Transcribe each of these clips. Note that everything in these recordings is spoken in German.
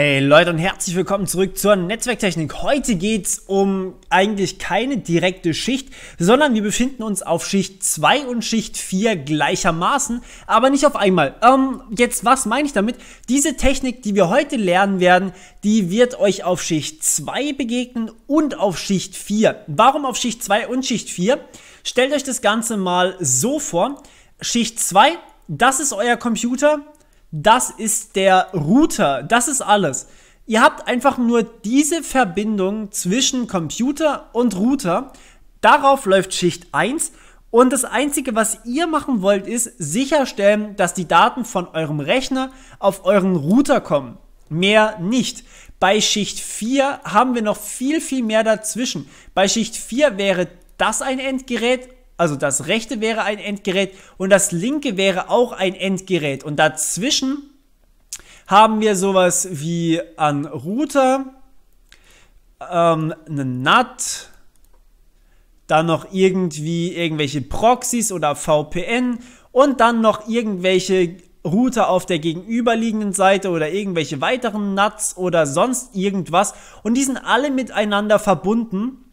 Hey Leute und herzlich willkommen zurück zur Netzwerktechnik. Heute geht es um eigentlich keine direkte Schicht, sondern wir befinden uns auf Schicht 2 und Schicht 4 gleichermaßen, aber nicht auf einmal. Ähm, jetzt, was meine ich damit? Diese Technik, die wir heute lernen werden, die wird euch auf Schicht 2 begegnen und auf Schicht 4. Warum auf Schicht 2 und Schicht 4? Stellt euch das Ganze mal so vor. Schicht 2, das ist euer Computer, das ist der Router. Das ist alles. Ihr habt einfach nur diese Verbindung zwischen Computer und Router. Darauf läuft Schicht 1 und das Einzige, was ihr machen wollt, ist sicherstellen, dass die Daten von eurem Rechner auf euren Router kommen. Mehr nicht. Bei Schicht 4 haben wir noch viel, viel mehr dazwischen. Bei Schicht 4 wäre das ein Endgerät also das rechte wäre ein Endgerät und das linke wäre auch ein Endgerät. Und dazwischen haben wir sowas wie einen Router, ähm, eine NAT, dann noch irgendwie irgendwelche Proxys oder VPN und dann noch irgendwelche Router auf der gegenüberliegenden Seite oder irgendwelche weiteren NATs oder sonst irgendwas und die sind alle miteinander verbunden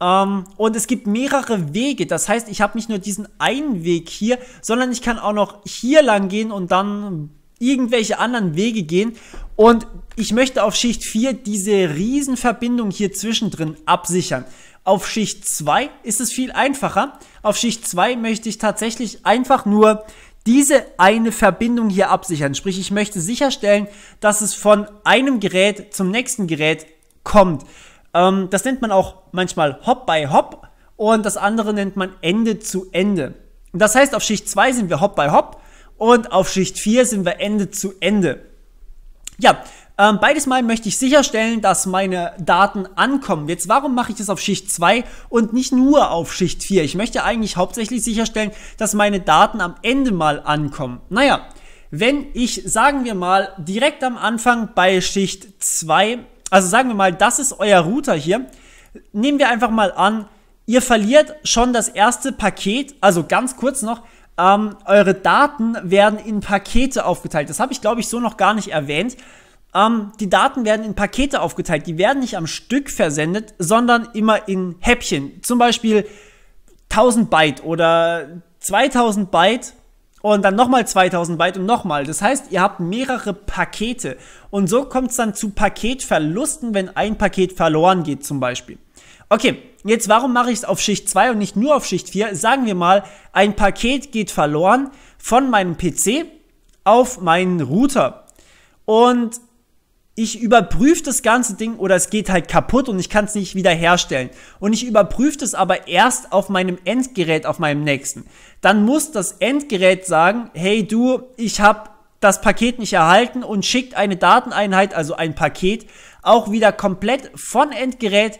ähm, und es gibt mehrere Wege. Das heißt, ich habe nicht nur diesen einen Weg hier, sondern ich kann auch noch hier lang gehen und dann irgendwelche anderen Wege gehen. Und ich möchte auf Schicht 4 diese Riesenverbindung hier zwischendrin absichern. Auf Schicht 2 ist es viel einfacher. Auf Schicht 2 möchte ich tatsächlich einfach nur diese eine Verbindung hier absichern. Sprich, ich möchte sicherstellen, dass es von einem Gerät zum nächsten Gerät kommt. Ähm, das nennt man auch manchmal Hop by Hop und das andere nennt man Ende zu Ende. das heißt, auf Schicht 2 sind wir Hop by Hop und auf Schicht 4 sind wir Ende zu Ende. Ja, ähm, beides Mal möchte ich sicherstellen, dass meine Daten ankommen. Jetzt, warum mache ich das auf Schicht 2 und nicht nur auf Schicht 4? Ich möchte eigentlich hauptsächlich sicherstellen, dass meine Daten am Ende mal ankommen. Naja, wenn ich, sagen wir mal, direkt am Anfang bei Schicht 2 also sagen wir mal, das ist euer Router hier. Nehmen wir einfach mal an, ihr verliert schon das erste Paket, also ganz kurz noch, ähm, eure Daten werden in Pakete aufgeteilt. Das habe ich, glaube ich, so noch gar nicht erwähnt. Ähm, die Daten werden in Pakete aufgeteilt. Die werden nicht am Stück versendet, sondern immer in Häppchen. Zum Beispiel 1000 Byte oder 2000 Byte und dann nochmal 2000 Byte und nochmal. Das heißt, ihr habt mehrere Pakete und so kommt es dann zu Paketverlusten, wenn ein Paket verloren geht zum Beispiel. Okay, jetzt warum mache ich es auf Schicht 2 und nicht nur auf Schicht 4? Sagen wir mal, ein Paket geht verloren von meinem PC auf meinen Router. Und ich überprüfe das ganze Ding oder es geht halt kaputt und ich kann es nicht wiederherstellen. Und ich überprüfe das aber erst auf meinem Endgerät, auf meinem nächsten. Dann muss das Endgerät sagen, hey du, ich habe das Paket nicht erhalten und schickt eine Dateneinheit, also ein Paket, auch wieder komplett von Endgerät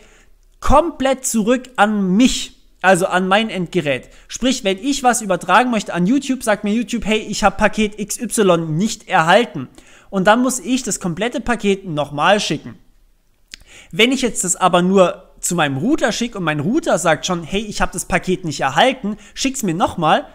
komplett zurück an mich. Also an mein Endgerät. Sprich, wenn ich was übertragen möchte an YouTube, sagt mir YouTube, hey, ich habe Paket XY nicht erhalten und dann muss ich das komplette Paket nochmal schicken. Wenn ich jetzt das aber nur zu meinem Router schicke und mein Router sagt schon, hey, ich habe das Paket nicht erhalten, schick's mir nochmal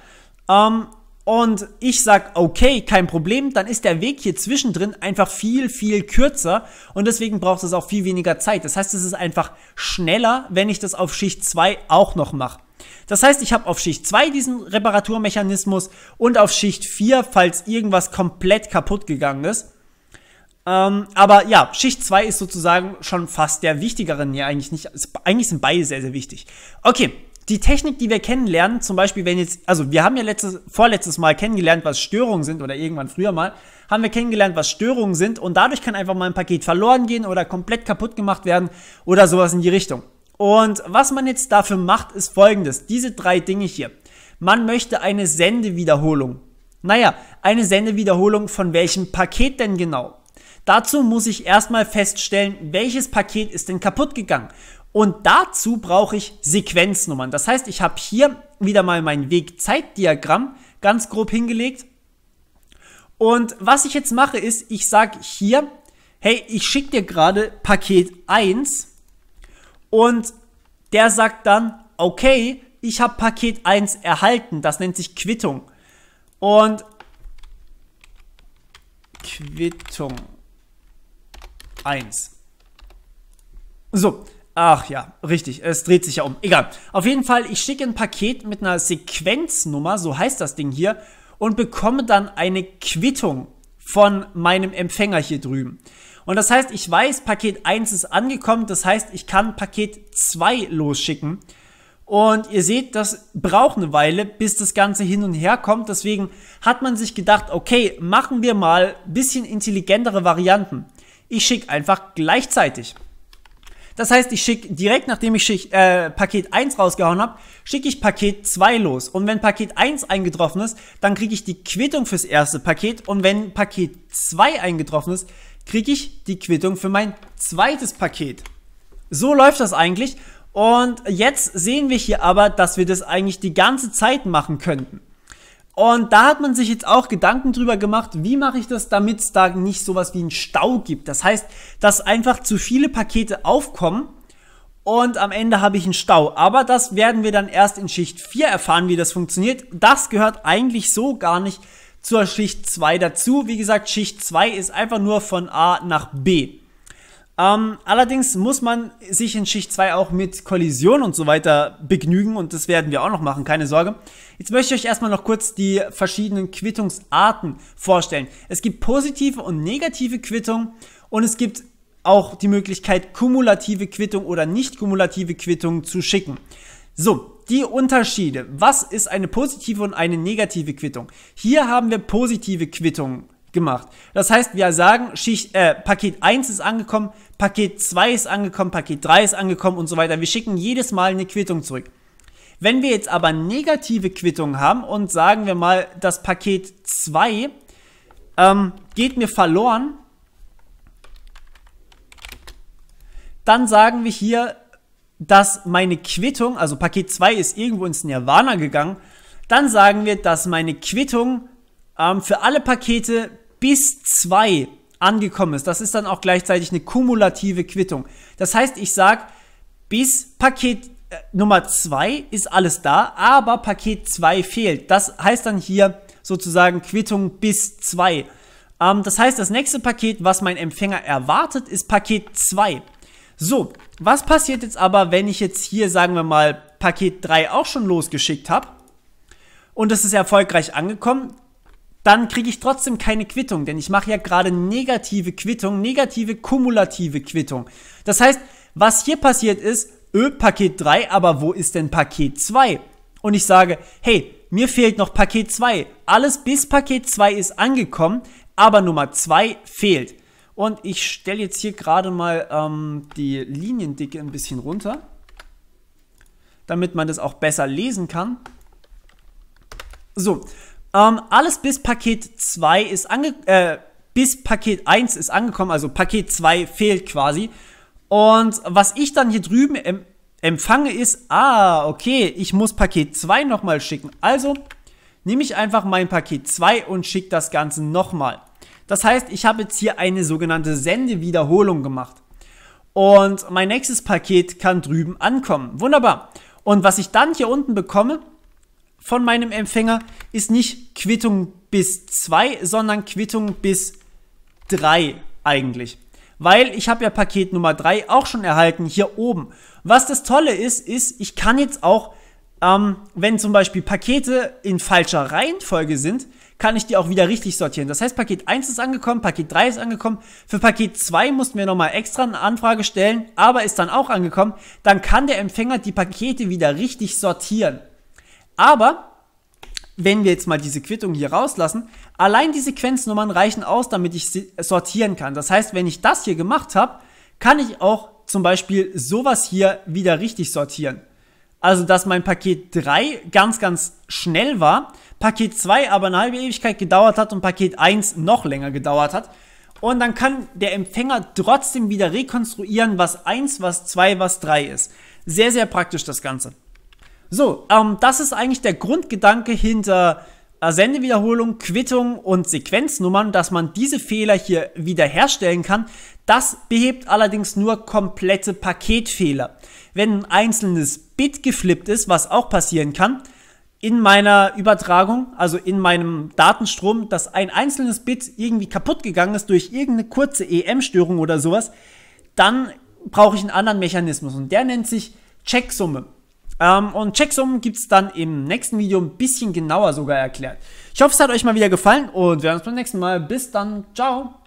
ähm, und ich sag, okay, kein Problem, dann ist der Weg hier zwischendrin einfach viel, viel kürzer und deswegen braucht es auch viel weniger Zeit. Das heißt, es ist einfach schneller, wenn ich das auf Schicht 2 auch noch mache. Das heißt, ich habe auf Schicht 2 diesen Reparaturmechanismus und auf Schicht 4, falls irgendwas komplett kaputt gegangen ist. Ähm, aber ja, Schicht 2 ist sozusagen schon fast der wichtigere. Nee, eigentlich nicht. Eigentlich sind beide sehr, sehr wichtig. Okay, die Technik, die wir kennenlernen, zum Beispiel, wenn jetzt, also wir haben ja letztes, vorletztes Mal kennengelernt, was Störungen sind oder irgendwann früher mal, haben wir kennengelernt, was Störungen sind und dadurch kann einfach mal ein Paket verloren gehen oder komplett kaputt gemacht werden oder sowas in die Richtung. Und was man jetzt dafür macht, ist folgendes. Diese drei Dinge hier. Man möchte eine Sendewiederholung. Naja, eine Sendewiederholung von welchem Paket denn genau? Dazu muss ich erstmal feststellen, welches Paket ist denn kaputt gegangen. Und dazu brauche ich Sequenznummern. Das heißt, ich habe hier wieder mal mein Wegzeitdiagramm ganz grob hingelegt. Und was ich jetzt mache ist, ich sage hier, hey, ich schicke dir gerade Paket 1 und der sagt dann, okay, ich habe Paket 1 erhalten. Das nennt sich Quittung. Und Quittung 1. So, ach ja, richtig, es dreht sich ja um. Egal. Auf jeden Fall, ich schicke ein Paket mit einer Sequenznummer, so heißt das Ding hier, und bekomme dann eine Quittung von meinem Empfänger hier drüben. Und das heißt, ich weiß, Paket 1 ist angekommen, das heißt, ich kann Paket 2 losschicken. Und ihr seht, das braucht eine Weile, bis das Ganze hin und her kommt. Deswegen hat man sich gedacht, okay, machen wir mal ein bisschen intelligentere Varianten. Ich schicke einfach gleichzeitig. Das heißt, ich schicke direkt, nachdem ich schick, äh, Paket 1 rausgehauen habe, schicke ich Paket 2 los. Und wenn Paket 1 eingetroffen ist, dann kriege ich die Quittung fürs erste Paket. Und wenn Paket 2 eingetroffen ist, kriege ich die Quittung für mein zweites Paket. So läuft das eigentlich. Und jetzt sehen wir hier aber, dass wir das eigentlich die ganze Zeit machen könnten. Und da hat man sich jetzt auch Gedanken drüber gemacht, wie mache ich das, damit es da nicht sowas wie einen Stau gibt. Das heißt, dass einfach zu viele Pakete aufkommen und am Ende habe ich einen Stau. Aber das werden wir dann erst in Schicht 4 erfahren, wie das funktioniert. Das gehört eigentlich so gar nicht zur Schicht 2 dazu. Wie gesagt, Schicht 2 ist einfach nur von A nach B. Ähm, allerdings muss man sich in Schicht 2 auch mit Kollision und so weiter begnügen und das werden wir auch noch machen, keine Sorge. Jetzt möchte ich euch erstmal noch kurz die verschiedenen Quittungsarten vorstellen. Es gibt positive und negative Quittung und es gibt auch die Möglichkeit, kumulative Quittung oder nicht kumulative Quittung zu schicken. So, die Unterschiede. Was ist eine positive und eine negative Quittung? Hier haben wir positive Quittungen gemacht. Das heißt, wir sagen, Schicht, äh, Paket 1 ist angekommen, Paket 2 ist angekommen, Paket 3 ist angekommen und so weiter. Wir schicken jedes Mal eine Quittung zurück. Wenn wir jetzt aber negative Quittungen haben und sagen wir mal, das Paket 2 ähm, geht mir verloren, dann sagen wir hier, dass meine Quittung, also Paket 2 ist irgendwo ins Nirvana gegangen, dann sagen wir, dass meine Quittung ähm, für alle Pakete bis 2 angekommen ist. Das ist dann auch gleichzeitig eine kumulative Quittung. Das heißt, ich sage, bis Paket äh, Nummer 2 ist alles da, aber Paket 2 fehlt. Das heißt dann hier sozusagen Quittung bis 2. Ähm, das heißt, das nächste Paket, was mein Empfänger erwartet, ist Paket 2. So, was passiert jetzt aber, wenn ich jetzt hier, sagen wir mal, Paket 3 auch schon losgeschickt habe und es ist erfolgreich angekommen? Dann kriege ich trotzdem keine Quittung, denn ich mache ja gerade negative Quittung, negative kumulative Quittung. Das heißt, was hier passiert ist, Ö, Paket 3, aber wo ist denn Paket 2? Und ich sage, hey, mir fehlt noch Paket 2. Alles bis Paket 2 ist angekommen, aber Nummer 2 fehlt. Und ich stelle jetzt hier gerade mal ähm, die Liniendicke ein bisschen runter, damit man das auch besser lesen kann. So, ähm, alles bis Paket 2 ist ange äh, bis Paket 1 ist angekommen, also Paket 2 fehlt quasi. Und was ich dann hier drüben em empfange ist, ah, okay, ich muss Paket 2 nochmal schicken. Also nehme ich einfach mein Paket 2 und schicke das Ganze nochmal. Das heißt, ich habe jetzt hier eine sogenannte Sendewiederholung gemacht. Und mein nächstes Paket kann drüben ankommen. Wunderbar. Und was ich dann hier unten bekomme von meinem Empfänger, ist nicht Quittung bis 2, sondern Quittung bis 3 eigentlich. Weil ich habe ja Paket Nummer 3 auch schon erhalten hier oben. Was das Tolle ist, ist, ich kann jetzt auch, ähm, wenn zum Beispiel Pakete in falscher Reihenfolge sind, kann ich die auch wieder richtig sortieren. Das heißt, Paket 1 ist angekommen, Paket 3 ist angekommen. Für Paket 2 mussten wir nochmal extra eine Anfrage stellen, aber ist dann auch angekommen. Dann kann der Empfänger die Pakete wieder richtig sortieren. Aber wenn wir jetzt mal diese Quittung hier rauslassen, allein die Sequenznummern reichen aus, damit ich sie sortieren kann. Das heißt, wenn ich das hier gemacht habe, kann ich auch zum Beispiel sowas hier wieder richtig sortieren. Also, dass mein Paket 3 ganz, ganz schnell war, Paket 2 aber eine halbe Ewigkeit gedauert hat und Paket 1 noch länger gedauert hat. Und dann kann der Empfänger trotzdem wieder rekonstruieren, was 1, was 2, was 3 ist. Sehr, sehr praktisch das Ganze. So, ähm, das ist eigentlich der Grundgedanke hinter äh, Sendewiederholung, Quittung und Sequenznummern, dass man diese Fehler hier wiederherstellen kann. Das behebt allerdings nur komplette Paketfehler wenn ein einzelnes Bit geflippt ist, was auch passieren kann, in meiner Übertragung, also in meinem Datenstrom, dass ein einzelnes Bit irgendwie kaputt gegangen ist durch irgendeine kurze EM-Störung oder sowas, dann brauche ich einen anderen Mechanismus und der nennt sich Checksumme. Ähm, und Checksummen gibt es dann im nächsten Video ein bisschen genauer sogar erklärt. Ich hoffe, es hat euch mal wieder gefallen und wir sehen uns beim nächsten Mal. Bis dann, ciao!